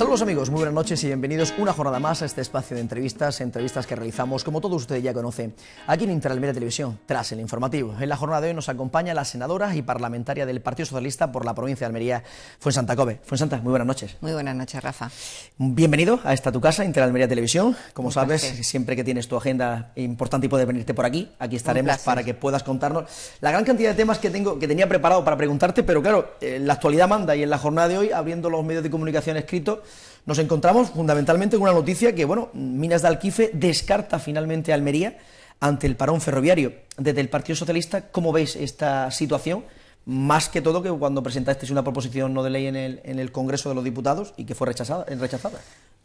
Saludos amigos, muy buenas noches y bienvenidos una jornada más a este espacio de entrevistas, entrevistas que realizamos, como todos ustedes ya conocen, aquí en Interalmería Televisión, tras el informativo. En la jornada de hoy nos acompaña la senadora y parlamentaria del Partido Socialista por la provincia de Almería, Santa Cobe. Santa, muy buenas noches. Muy buenas noches, Rafa. Bienvenido a esta tu casa, Interalmería Televisión. Como sabes, siempre que tienes tu agenda importante y puedes venirte por aquí, aquí estaremos para que puedas contarnos la gran cantidad de temas que, tengo, que tenía preparado para preguntarte, pero claro, eh, la actualidad manda y en la jornada de hoy, abriendo los medios de comunicación escritos, nos encontramos fundamentalmente con una noticia que, bueno, Minas de Alquife descarta finalmente Almería ante el parón ferroviario. Desde el Partido Socialista, ¿cómo veis esta situación? Más que todo que cuando presentasteis una proposición no de ley en el, Congreso de los Diputados y que fue rechazada.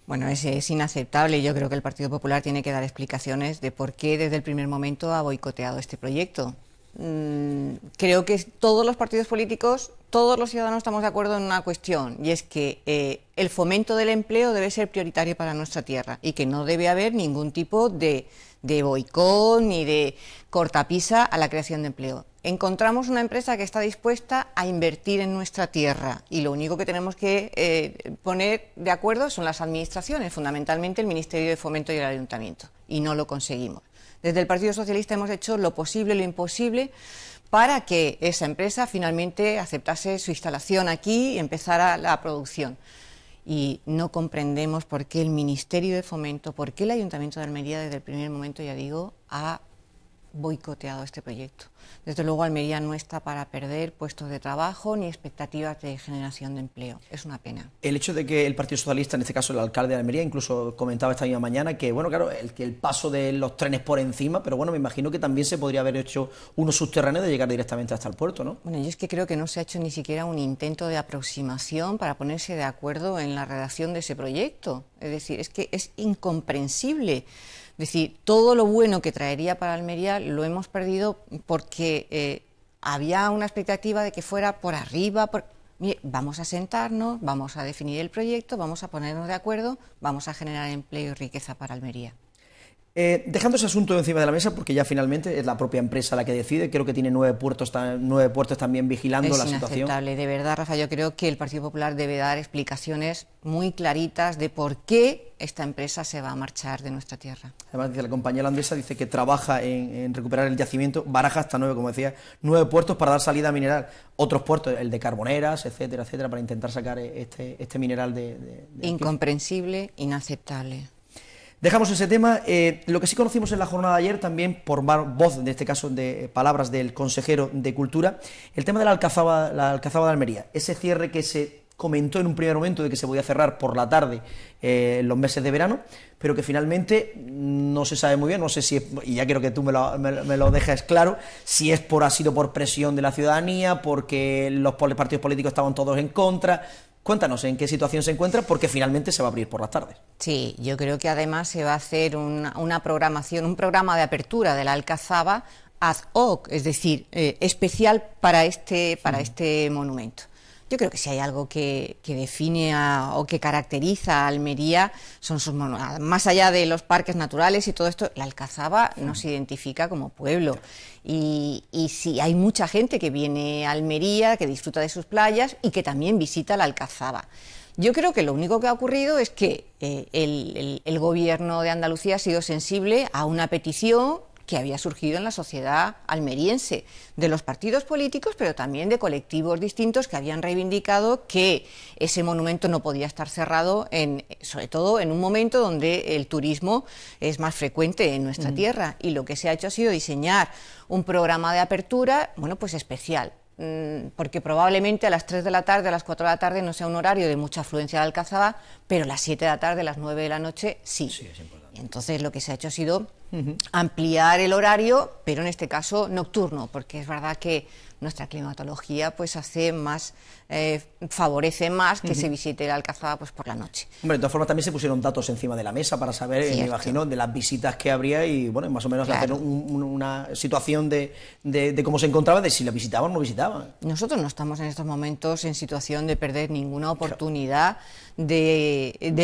Bueno, es, es, inaceptable. Yo creo que el Partido Popular tiene que dar explicaciones de por qué desde el primer momento ha boicoteado este proyecto. Mm, creo que todos los partidos políticos, todos los ciudadanos estamos de acuerdo en una cuestión, y es que eh, el fomento del empleo debe ser prioritario para nuestra tierra y que no debe haber ningún tipo de, de boicot ni de cortapisa a la creación de empleo. Encontramos una empresa que está dispuesta a invertir en nuestra tierra y lo único que tenemos que eh, poner de acuerdo son las administraciones, fundamentalmente el Ministerio de Fomento y el Ayuntamiento, y no lo conseguimos. Desde el Partido Socialista hemos hecho lo posible, lo imposible para que esa empresa finalmente aceptase su instalación aquí y empezara la producción y no comprendemos por qué el Ministerio de Fomento, por qué el Ayuntamiento de Almería desde el primer momento, ya digo, ha boicoteado este proyecto. Desde luego, Almería no está para perder puestos de trabajo ni expectativas de generación de empleo. Es una pena. El hecho de que el Partido Socialista, en este caso el alcalde de Almería, incluso comentaba esta misma mañana que, bueno, claro, el, que el paso de los trenes por encima, pero bueno, me imagino que también se podría haber hecho uno subterráneo de llegar directamente hasta el puerto, ¿no? Bueno, yo es que creo que no se ha hecho ni siquiera un intento de aproximación para ponerse de acuerdo en la redacción de ese proyecto. Es decir, es que es incomprensible. Es decir, todo lo bueno que traería para Almería lo hemos perdido porque eh, había una expectativa de que fuera por arriba. vamos a sentarnos, vamos a definir el proyecto, vamos a ponernos de acuerdo, vamos a generar empleo y riqueza para Almería. Eh, dejando ese asunto encima de la mesa, porque ya finalmente es la propia empresa la que decide, creo que tiene nueve puertos, nueve puertos también vigilando la situación. Es inaceptable, de verdad, Rafa, yo creo que el Partido Popular debe dar explicaciones muy claritas de por qué esta empresa se va a marchar de nuestra tierra. Además, la compañía holandesa dice que trabaja en, recuperar el yacimiento, baraja hasta nueve, como decía, nueve puertos para dar salida a mineral, otros puertos, el de Carboneras, etcétera, etcétera, para intentar sacar eh, este, este, mineral de Incomprensible, inaceptable. Dejamos ese tema. Eh, lo que sí conocimos en la jornada de ayer, también por voz, en este caso, de palabras del consejero de Cultura, el tema de la Alcazaba, de Almería. Ese cierre que se comentó en un primer momento de que se podía cerrar por la tarde eh, en los meses de verano, pero que finalmente no se sabe muy bien, no sé si, es, y ya quiero que tú me lo, dejes claro, si es por ha sido por presión de la ciudadanía, porque los partidos políticos estaban todos en contra, Cuéntanos en qué situación se encuentra, porque finalmente se va a abrir por las tardes. Sí, yo creo que además se va a hacer una, programación, un programa de apertura de la Alcazaba ad hoc, es decir, eh, especial para este, para mm. este monumento. Yo creo que si hay algo que, define o que caracteriza a Almería, son sus más allá de los parques naturales y todo esto, la Alcazaba nos identifica como pueblo. Y, y sí, hay mucha gente que viene a Almería, que disfruta de sus playas y que también visita la Alcazaba. Yo creo que lo único que ha ocurrido es que eh, el, el gobierno de Andalucía ha sido sensible a una petición que había surgido en la sociedad almeriense, de los partidos políticos, pero también de colectivos distintos que habían reivindicado que ese monumento no podía estar cerrado, en, sobre todo en un momento donde el turismo es más frecuente en nuestra mm. tierra. Y lo que se ha hecho ha sido diseñar un programa de apertura, bueno, pues especial, mm, porque probablemente a las 3 de la tarde, a las 4 de la tarde no sea un horario de mucha afluencia de Alcazaba, pero a las 7 de la tarde, a las 9 de la noche sí. sí es entonces lo que se ha hecho ha sido ampliar el horario, pero en este caso nocturno, porque es verdad que nuestra climatología pues hace más, eh, favorece más que se visite la Alcazaba pues por la noche. Hombre, de todas formas también se pusieron datos encima de la mesa para saber, me imagino, de las visitas que habría y bueno, más o menos hacer una situación de, cómo se encontraba, de si la visitaban o no visitaban. Nosotros no estamos en estos momentos en situación de perder ninguna oportunidad de,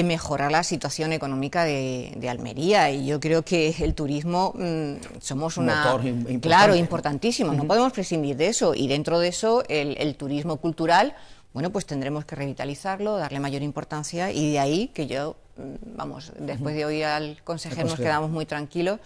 mejorar la situación económica de, Almería y yo creo que el turismo mm, somos una... Motor Claro, importantísimo, no podemos prescindir de eso y dentro de eso el, turismo cultural, bueno, pues tendremos que revitalizarlo, darle mayor importancia y de ahí que yo, mm, vamos, después de hoy al consejero nos quedamos muy tranquilos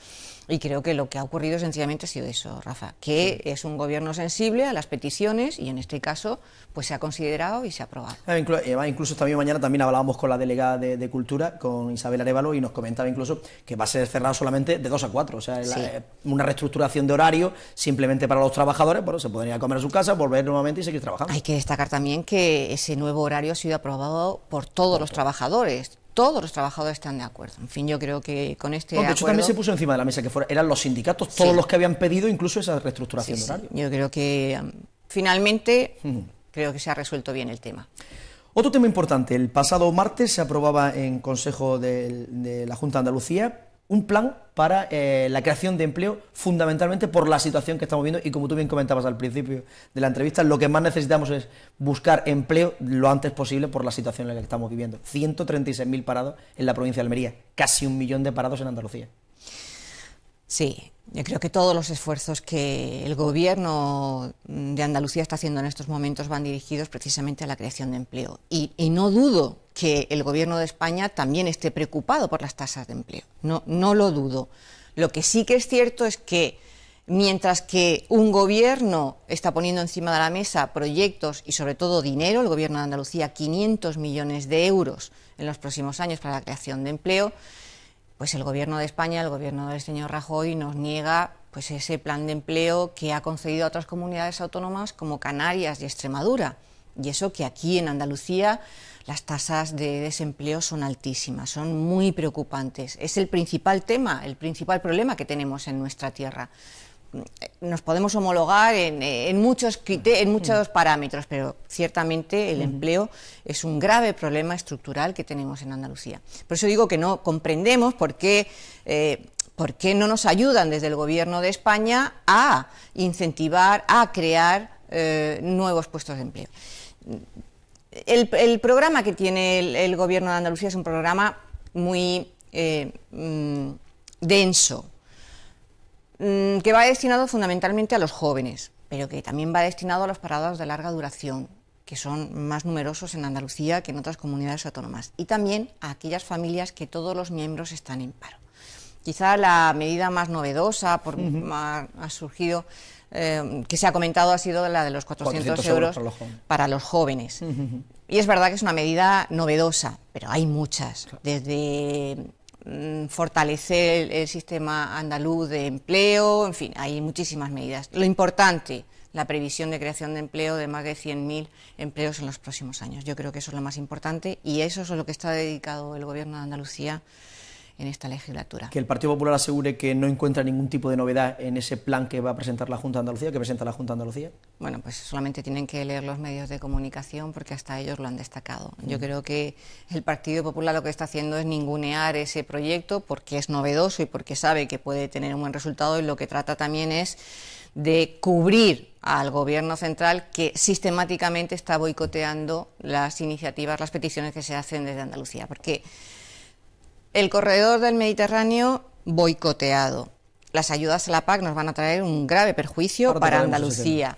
y creo que lo que ha ocurrido sencillamente ha sido eso, Rafa, que es un gobierno sensible a las peticiones y en este caso pues se ha considerado y se ha aprobado. Ah, eh, incluso también mañana también hablábamos con la delegada de, Cultura, con Isabel Arevalo, y nos comentaba incluso que va a ser cerrado solamente de dos a cuatro, o sea, eh, una reestructuración de horario simplemente para los trabajadores, bueno, se podrían ir a comer a su casa, volver nuevamente y seguir trabajando. Hay que destacar también que ese nuevo horario ha sido aprobado por todos los trabajadores, todos los trabajadores están de acuerdo. En fin, yo creo que con este... de hecho, también se puso encima de la mesa que eran los sindicatos todos los que habían pedido incluso esa reestructuración de horario. Yo creo que um, finalmente creo que se ha resuelto bien el tema. Otro tema importante, el pasado martes se aprobaba en Consejo de, la Junta de Andalucía un plan para eh, la creación de empleo, fundamentalmente por la situación que estamos viendo y como tú bien comentabas al principio de la entrevista, lo que más necesitamos es buscar empleo lo antes posible por la situación en la que estamos viviendo. 136.000 parados en la provincia de Almería, casi un millón de parados en Andalucía. Sí, yo creo que todos los esfuerzos que el Gobierno de Andalucía está haciendo en estos momentos van dirigidos precisamente a la creación de empleo. Y, no dudo que el Gobierno de España también esté preocupado por las tasas de empleo. No, no lo dudo. Lo que sí que es cierto es que mientras que un Gobierno está poniendo encima de la mesa proyectos y sobre todo dinero, el Gobierno de Andalucía 500 millones de euros en los próximos años para la creación de empleo, pues el Gobierno de España, el Gobierno del señor Rajoy, nos niega pues ese plan de empleo que ha concedido a otras comunidades autónomas como Canarias y Extremadura. Y eso que aquí en Andalucía las tasas de desempleo son altísimas, son muy preocupantes. Es el principal tema, el principal problema que tenemos en nuestra tierra. Mm, nos podemos homologar en, muchos, parámetros, pero ciertamente el empleo es un grave problema estructural que tenemos en Andalucía. Por eso digo que no comprendemos por qué, eh, no nos ayudan desde el Gobierno de España a incentivar, a crear eh, nuevos puestos de empleo. El, programa que tiene el, Gobierno de Andalucía es un programa muy eh, mm, denso Mm, que va destinado fundamentalmente a los jóvenes, pero que también va destinado a los parados de larga duración, que son más numerosos en Andalucía que en otras comunidades autónomas, y también a aquellas familias que todos los miembros están en paro. Quizá la medida más novedosa ha, surgido, eh, que se ha comentado, ha sido la de los 400, euros, para, los jóvenes. Y es verdad que es una medida novedosa, pero hay muchas, desde Mm, fortalecer el sistema andaluz de empleo, en fin, hay muchísimas medidas. Lo importante, la previsión de creación de empleo de más de 100.000 empleos en los próximos años. Yo creo que eso es lo más importante y eso es lo que está dedicado el Gobierno de Andalucía en esta legislatura. Que el Partido Popular asegure que no encuentra ningún tipo de novedad en ese plan que va a presentar la Junta de Andalucía, que presenta la Junta de Andalucía. Bueno, pues solamente tienen que leer los medios de comunicación porque hasta ellos lo han destacado. Yo mm. creo que el Partido Popular lo que está haciendo es ningunear ese proyecto porque es novedoso y porque sabe que puede tener un buen resultado y lo que trata también es de cubrir al gobierno central que sistemáticamente está boicoteando las iniciativas, las peticiones que se hacen desde Andalucía. Porque el corredor del Mediterráneo boicoteado. Las ayudas a la PAC nos van a traer un grave perjuicio para Andalucía.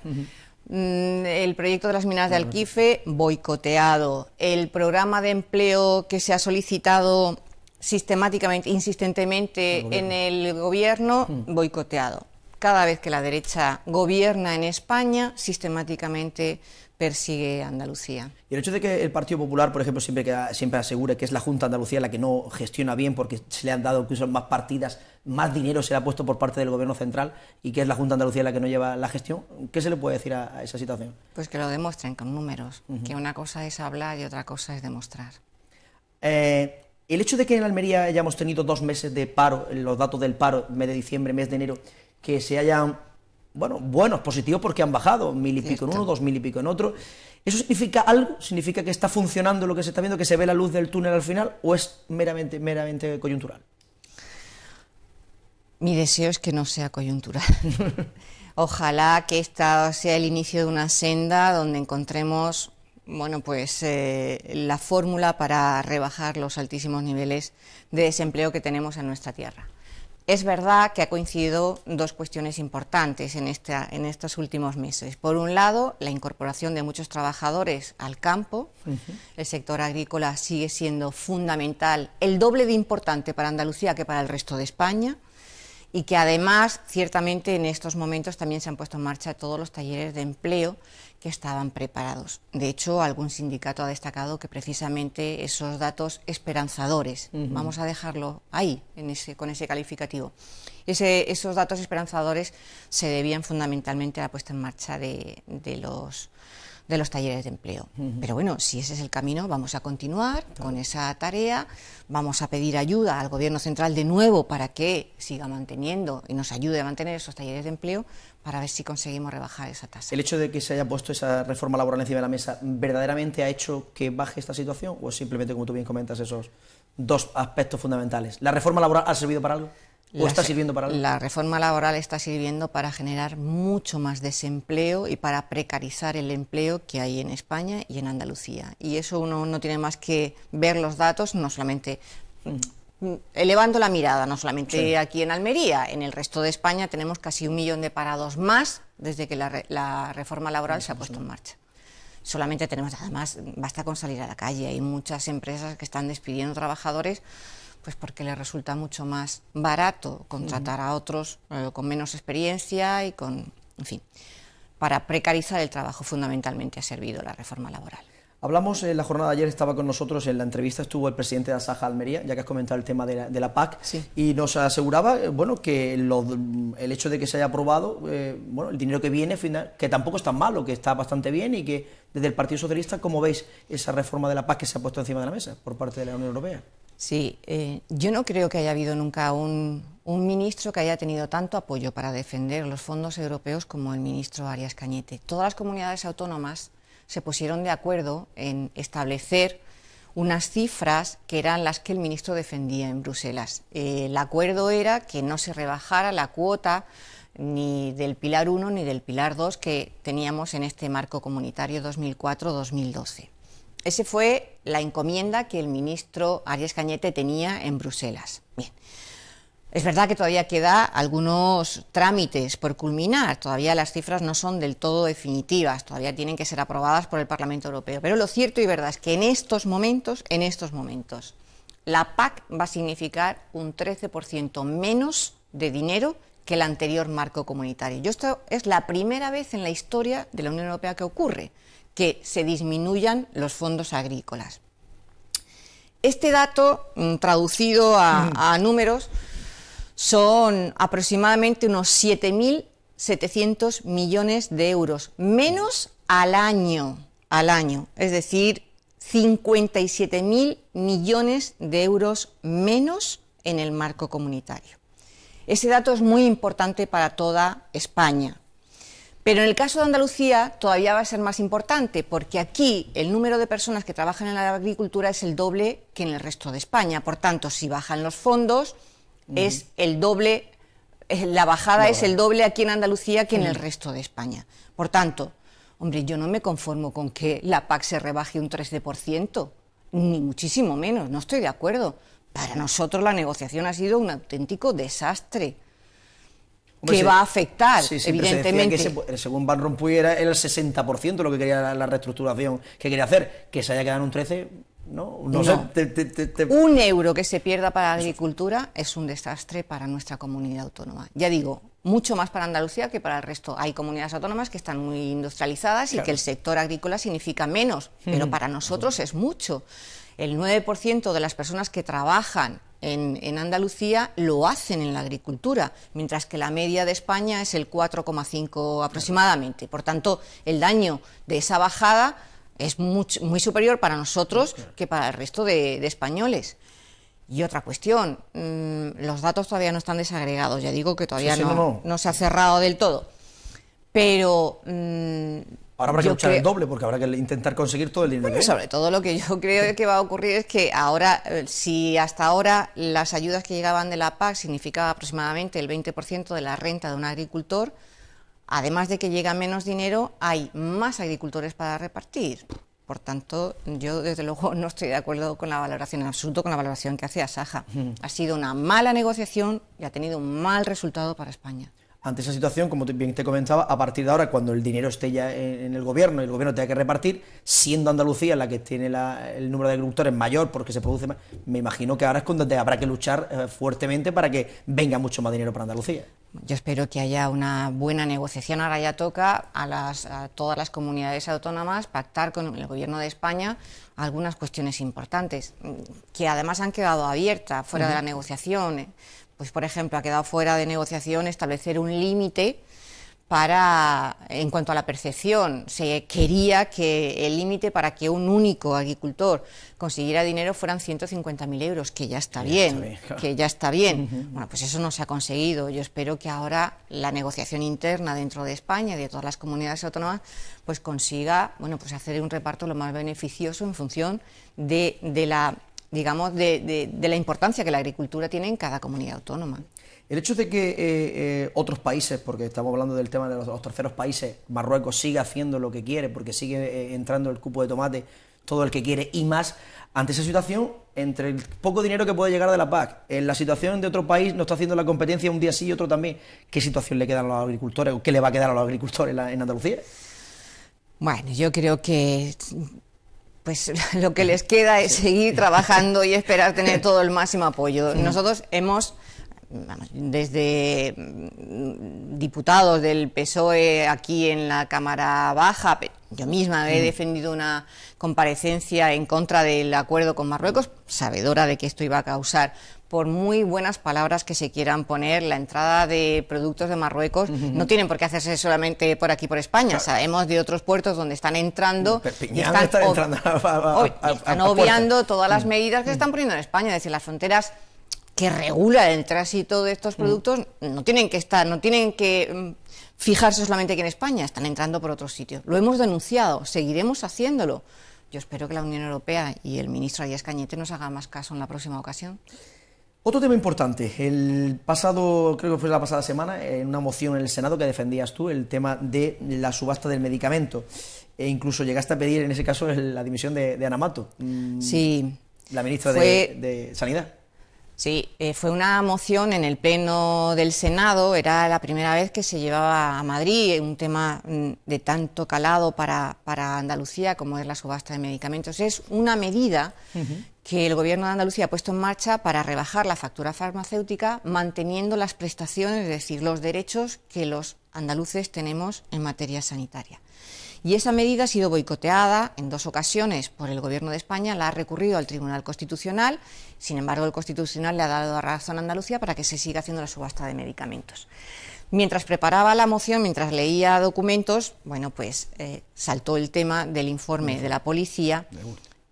Mm, el proyecto de las minas de Alquife boicoteado. El programa de empleo que se ha solicitado sistemáticamente, insistentemente en el gobierno, mm. boicoteado. Cada vez que la derecha gobierna en España, sistemáticamente persigue Andalucía. Y el hecho de que el Partido Popular, por ejemplo, siempre, asegure que es la Junta Andalucía la que no gestiona bien porque se le han dado incluso más partidas, más dinero se le ha puesto por parte del Gobierno central y que es la Junta Andalucía la que no lleva la gestión, ¿qué se le puede decir a, esa situación? Pues que lo demuestren con números, que una cosa es hablar y otra cosa es demostrar. Eh, el hecho de que en Almería hayamos tenido dos meses de paro, los datos del paro, mes de diciembre, mes de enero, que se hayan bueno, es positivo porque han bajado, mil y pico en uno, dos mil y pico en otro. ¿Eso significa algo? ¿Significa que está funcionando lo que se está viendo, que se ve la luz del túnel al final o es meramente, meramente coyuntural? Mi deseo es que no sea coyuntural. Ojalá que esta sea el inicio de una senda donde encontremos bueno, pues, eh, la fórmula para rebajar los altísimos niveles de desempleo que tenemos en nuestra tierra. Es verdad que ha coincidido dos cuestiones importantes en, estos últimos meses. Por un lado, la incorporación de muchos trabajadores al campo. El sector agrícola sigue siendo fundamental, el doble de importante para Andalucía que para el resto de España y que además, ciertamente, en estos momentos también se han puesto en marcha todos los talleres de empleo que estaban preparados. De hecho, algún sindicato ha destacado que precisamente esos datos esperanzadores, vamos a dejarlo ahí, con ese calificativo, esos datos esperanzadores se debían fundamentalmente a la puesta en marcha de los de los talleres de empleo. Pero bueno, si ese es el camino, vamos a continuar con esa tarea, vamos a pedir ayuda al Gobierno Central de nuevo para que siga manteniendo y nos ayude a mantener esos talleres de empleo para ver si conseguimos rebajar esa tasa. ¿El hecho de que se haya puesto esa reforma laboral encima de la mesa verdaderamente ha hecho que baje esta situación o simplemente, como tú bien comentas, esos dos aspectos fundamentales? ¿La reforma laboral ha servido para algo? la, está sirviendo para La reforma laboral está sirviendo para generar mucho más desempleo y para precarizar el empleo que hay en España y en Andalucía. Y eso uno no tiene más que ver los datos, no solamente mm, elevando la mirada, no solamente aquí en Almería, en el resto de España tenemos casi un millón de parados más desde que la, reforma laboral se ha puesto en marcha solamente tenemos, además, basta con salir a la calle. Hay muchas empresas que están despidiendo trabajadores pues porque le resulta mucho más barato contratar a otros eh, con menos experiencia y con, en fin, para precarizar el trabajo fundamentalmente ha servido la reforma laboral. Hablamos, en eh, la jornada de ayer estaba con nosotros, en la entrevista estuvo el presidente de Asaja Almería, ya que has comentado el tema de la, de PAC, y nos aseguraba eh, bueno, que el hecho de que se haya aprobado, bueno, el dinero que viene, final, que tampoco es tan malo, que está bastante bien y que desde el Partido Socialista, ¿cómo veis esa reforma de la PAC que se ha puesto encima de la mesa por parte de la Unión Europea? Sí, eh, yo no creo que haya habido nunca un, ministro que haya tenido tanto apoyo para defender los fondos europeos como el ministro Arias Cañete. Todas las comunidades autónomas se pusieron de acuerdo en establecer unas cifras que eran las que el ministro defendía en Bruselas. Eh, el acuerdo era que no se rebajara la cuota ni del Pilar 1 ni del Pilar 2 que teníamos en este marco comunitario 2004-2012. Esa fue la encomienda que el ministro Arias Cañete tenía en Bruselas. Bien. Es verdad que todavía queda algunos trámites por culminar, todavía las cifras no son del todo definitivas, todavía tienen que ser aprobadas por el Parlamento Europeo, pero lo cierto y verdad es que en estos momentos, en estos momentos, la PAC va a significar un 13% menos de dinero que el anterior marco comunitario. Y esto es la primera vez en la historia de la Unión Europea que ocurre, que se disminuyan los fondos agrícolas. Este dato, mm, traducido mm. a, números, son aproximadamente unos 7.700 millones de euros, menos al año, al año, es decir, 57.000 millones de euros menos en el marco comunitario. Ese dato es muy importante para toda España, pero en el caso de Andalucía todavía va a ser más importante, porque aquí el número de personas que trabajan en la agricultura es el doble que en el resto de España. Por tanto, si bajan los fondos, es el doble, eh, la bajada es el doble aquí en Andalucía que en el resto de España. Por tanto, hombre, yo no me conformo con que la PAC se rebaje un 13%, ni muchísimo menos, no estoy de acuerdo. Para nosotros la negociación ha sido un auténtico desastre que va a afectar, evidentemente. según Van Rompuy era el 60% lo que quería la, reestructuración que quería hacer, que se haya quedado en un 13%. No, Un euro que se pierda para la agricultura es un desastre para nuestra comunidad autónoma. Ya digo, mucho más para Andalucía que para el resto. Hay comunidades autónomas que están muy industrializadas y que el sector agrícola significa menos, pero mm. para nosotros es mucho. El 9% de las personas que trabajan en, Andalucía lo hacen en la agricultura, mientras que la media de España es el 4,5 aproximadamente. Por tanto, el daño de esa bajada es muy superior para nosotros que para el resto de, españoles. Y otra cuestión, mm, los datos todavía no están desagregados, ya digo que todavía no, se ha cerrado del todo, pero mm, Ahora habrá que luchar el doble porque habrá que intentar conseguir todo el dinero. sobre todo lo que yo creo que va a ocurrir es que ahora, eh, si hasta ahora las ayudas que llegaban de la PAC significaba aproximadamente el 20% de la renta de un agricultor, además de que llega menos dinero, hay más agricultores para repartir. Por tanto, yo desde luego no estoy de acuerdo con la valoración, en absoluto con la valoración que hacía Saja. Mm. Ha sido una mala negociación y ha tenido un mal resultado para España ante esa situación, como bien te comentaba, a partir de ahora, cuando el dinero esté ya en el gobierno y el gobierno tenga que repartir, siendo Andalucía la que tiene el número de agricultores mayor porque se produce más, me imagino que ahora es cuando habrá que luchar eh, fuertemente para que venga mucho más dinero para Andalucía. Yo espero que haya una buena negociación. Ahora ya toca a, las, todas las comunidades autónomas pactar con el gobierno de España algunas cuestiones importantes mm, que además han quedado abiertas fuera de la negociación. Eh pues por ejemplo, ha quedado fuera de negociación establecer un límite para, en cuanto a la percepción, se quería que el límite para que un único agricultor consiguiera dinero fueran 150.000 euros, que ya está bien, que ya está bien. Bueno, pues eso no se ha conseguido. Yo espero que ahora la negociación interna dentro de España y de todas las comunidades autónomas, pues consiga, bueno, pues hacer un reparto lo más beneficioso en función de, de la digamos, de, la importancia que la agricultura tiene en cada comunidad autónoma. El hecho de que eh, eh, otros países, porque estamos hablando del tema de los, terceros países, Marruecos sigue haciendo lo que quiere, porque sigue eh, entrando el cupo de tomate, todo el que quiere y más, ante esa situación, entre el poco dinero que puede llegar de la PAC, en la situación de otro país no está haciendo la competencia un día sí y otro también, ¿qué situación le queda a los agricultores o qué le va a quedar a los agricultores en Andalucía? Bueno, yo creo que pues lo que les queda es seguir trabajando y esperar tener todo el máximo apoyo. Nosotros hemos desde mm, diputados del PSOE aquí en la Cámara Baja, yo misma he mm. defendido una comparecencia en contra del acuerdo con Marruecos, sabedora de que esto iba a causar por muy buenas palabras que se quieran poner, la entrada de productos de Marruecos no tienen por qué hacerse solamente por aquí, por España. Sabemos de otros puertos donde están entrando y están, obviando todas las mm. medidas que se están mm. poniendo en España, es decir, las fronteras que regulan el tránsito de estos mm. productos no tienen que estar, no tienen que fijarse solamente aquí en España, están entrando por otros sitios. Lo hemos denunciado, seguiremos haciéndolo. Yo espero que la Unión Europea y el ministro Arias Cañete nos hagan más caso en la próxima ocasión. Otro tema importante, el pasado, creo que fue la pasada semana, en una moción en el Senado que defendías tú, el tema de la subasta del medicamento. E incluso llegaste a pedir, en ese caso, la dimisión de, de Anamato. Mm, sí. La ministra de, Sanidad. Sí, eh, fue una moción en el Pleno del Senado, era la primera vez que se llevaba a Madrid eh, un tema mm, de tanto calado para, para Andalucía como es la subasta de medicamentos. Es una medida que el Gobierno de Andalucía ha puesto en marcha para rebajar la factura farmacéutica manteniendo las prestaciones, es decir, los derechos que los andaluces tenemos en materia sanitaria. Y esa medida ha sido boicoteada en dos ocasiones por el Gobierno de España, la ha recurrido al Tribunal Constitucional, sin embargo el Constitucional le ha dado la razón a Andalucía para que se siga haciendo la subasta de medicamentos. Mientras preparaba la moción, mientras leía documentos, bueno, pues eh, saltó el tema del informe de la policía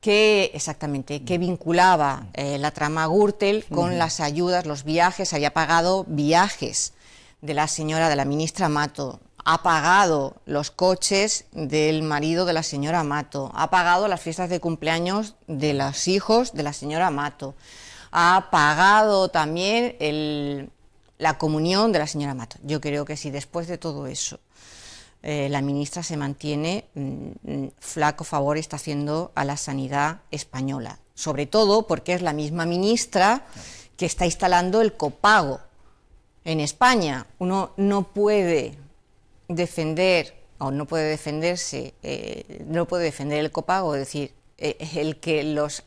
que exactamente que mm. vinculaba eh, la trama Gürtel con las ayudas, los viajes, había pagado viajes de la señora de la ministra Mato, ha pagado los coches del marido de la señora Mato, ha pagado las fiestas de cumpleaños de los hijos de la señora Mato, ha pagado también la comunión de la señora Mato. Yo creo que si después de todo eso eh, la ministra se mantiene mm, mm, flaco favor está haciendo a la sanidad española, sobre todo porque es la misma ministra que está instalando el copago en España. Uno no puede defender o no puede defenderse, eh, no puede defender el copago, es decir, eh, el que los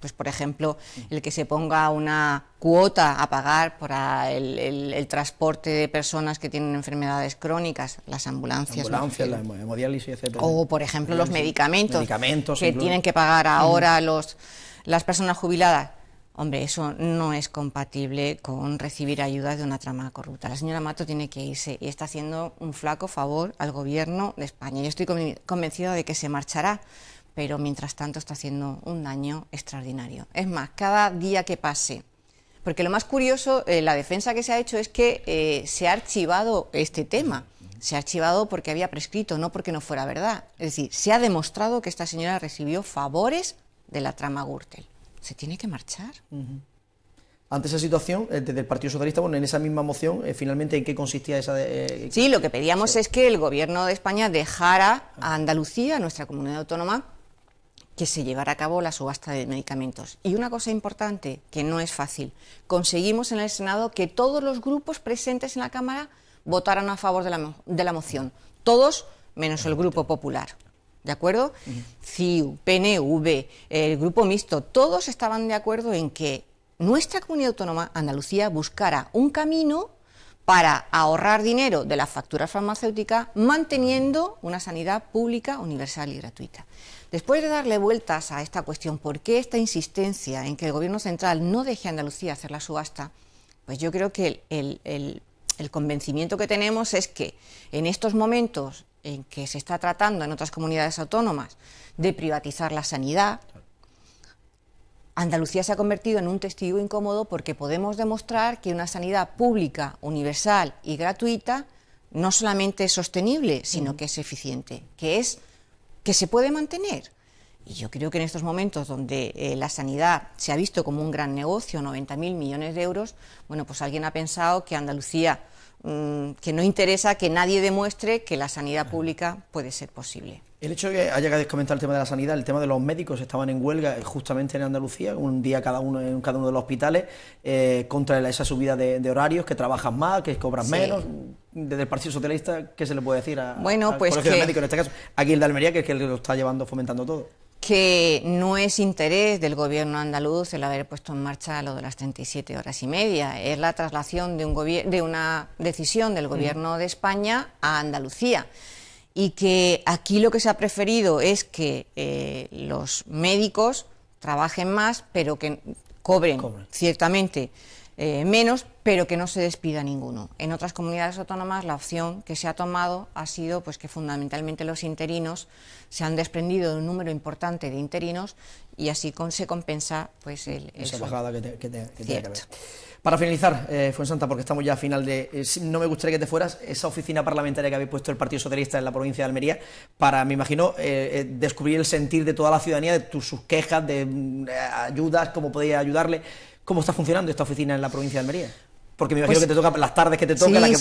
pues por ejemplo, el que se ponga una cuota a pagar para el, transporte de personas que tienen enfermedades crónicas, las ambulancias. la O, por ejemplo, los medicamentos, que tienen que pagar ahora los, las personas jubiladas. Hombre, eso no es compatible con recibir ayuda de una trama corrupta. La señora Mato tiene que irse y está haciendo un flaco favor al gobierno de España. Yo estoy convencida de que se marchará, pero mientras tanto está haciendo un daño extraordinario. Es más, cada día que pase, porque lo más curioso, eh, la defensa que se ha hecho es que eh, se ha archivado este tema. Se ha archivado porque había prescrito, no porque no fuera verdad. Es decir, se ha demostrado que esta señora recibió favores de la trama Gürtel. Se tiene que marchar. Ante esa situación, eh, desde el Partido Socialista, bueno, en esa misma moción, finalmente, ¿en qué consistía esa...? sí, lo que pedíamos es que el Gobierno de España dejara a Andalucía, nuestra comunidad autónoma, que se llevara a cabo la subasta de medicamentos. Y una cosa importante, que no es fácil, conseguimos en el Senado que todos los grupos presentes en la Cámara votaran a favor de la, moción, todos menos el Grupo Popular. ¿De acuerdo? CIU, PNV, el Grupo Mixto, todos estaban de acuerdo en que nuestra comunidad autónoma, Andalucía, buscara un camino para ahorrar dinero de la factura farmacéutica manteniendo una sanidad pública, universal y gratuita. Después de darle vueltas a esta cuestión, ¿por qué esta insistencia en que el Gobierno central no deje a Andalucía hacer la subasta? Pues yo creo que el, convencimiento que tenemos es que en estos momentos en que se está tratando en otras comunidades autónomas de privatizar la sanidad, Andalucía se ha convertido en un testigo incómodo porque podemos demostrar que una sanidad pública, universal y gratuita no solamente es sostenible, sino que es eficiente, que es que se puede mantener. Y yo creo que en estos momentos donde eh, la sanidad se ha visto como un gran negocio, 90.000 millones de euros, bueno, pues alguien ha pensado que Andalucía, mm, que no interesa que nadie demuestre que la sanidad pública puede ser posible. El hecho de que haya que comentar el tema de la sanidad, el tema de los médicos estaban en huelga justamente en Andalucía, un día cada uno en cada uno de los hospitales, eh, contra esa subida de, horarios, que trabajas más, que cobras menos. Desde el Partido Socialista, ¿qué se le puede decir a, bueno, pues Médicos, en este caso? Aquí el de Almería, que es que lo está llevando, fomentando todo. Que no es interés del gobierno andaluz el haber puesto en marcha lo de las 37 horas y media, es la traslación de, un de una decisión del mm. gobierno de España a Andalucía y que aquí lo que se ha preferido es que eh, los médicos trabajen más, pero que cobren. ciertamente eh, menos, pero que no se despida ninguno. En otras comunidades autónomas la opción que se ha tomado ha sido pues, que fundamentalmente los interinos se han desprendido de un número importante de interinos y así se compensa pues, el, esa bajada que, tiene que Para finalizar, eh, porque estamos ya a final de... Eh, no me gustaría que te fueras, esa oficina parlamentaria que habéis puesto el Partido Socialista en la provincia de Almería, para, me imagino, eh, descubrir el sentir de toda la ciudadanía, de sus quejas, de mm, ayudas, cómo podía ayudarle cómo está funcionando esta oficina en la provincia de Almería. Porque me imagino pues que te toca las tardes que te toca, que,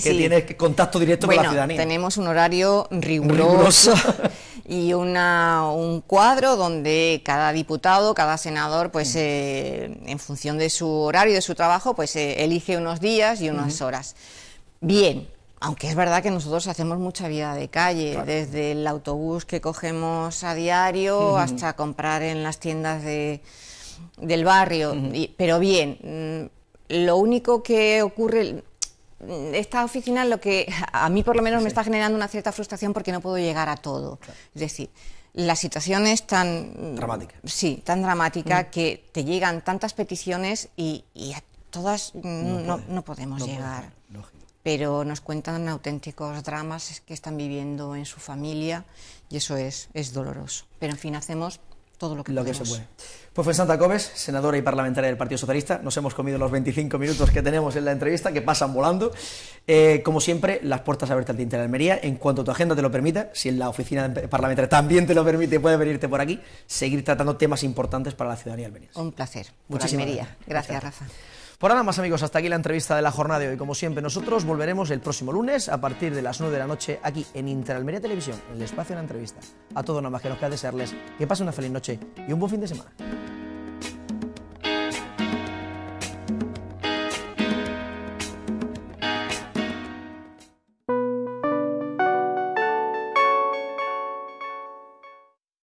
tienes contacto directo con la ciudadanía. Tenemos un horario riguroso, y una, un cuadro donde cada diputado, cada senador, pues mm. eh, en función de su horario, y de su trabajo, pues eh, elige unos días y unas horas. Bien, aunque es verdad que nosotros hacemos mucha vida de calle, desde el autobús que cogemos a diario hasta comprar en las tiendas de del barrio, pero bien, mm, lo único que ocurre, mm, esta oficina lo que a mí por lo menos me está generando una cierta frustración porque no puedo llegar a todo. Es decir, la situación es tan... Dramática. Sí, tan dramática que te llegan tantas peticiones y, a todas mm, no, podemos llegar. pero nos cuentan auténticos dramas que están viviendo en su familia y eso es doloroso. Pero en fin, hacemos todo lo que, se puede. Pues fue Santa Cobes, senadora y parlamentaria del Partido Socialista. Nos hemos comido los 25 minutos que tenemos en la entrevista, que pasan volando. Eh, como siempre, las puertas abiertas al de Almería. En cuanto tu agenda te lo permita, si en la oficina parlamentaria también te lo permite, puedes venirte por aquí, seguir tratando temas importantes para la ciudadanía Almería. Un placer. Muchísimas Almería. gracias, gracias Rafa. Por nada más amigos, hasta aquí la entrevista de la jornada de hoy. Como siempre, nosotros volveremos el próximo lunes a partir de las 9 de la noche aquí en Interalmería Televisión, en el espacio de la entrevista. A todos nada más que nos queda desearles que pasen una feliz noche y un buen fin de semana.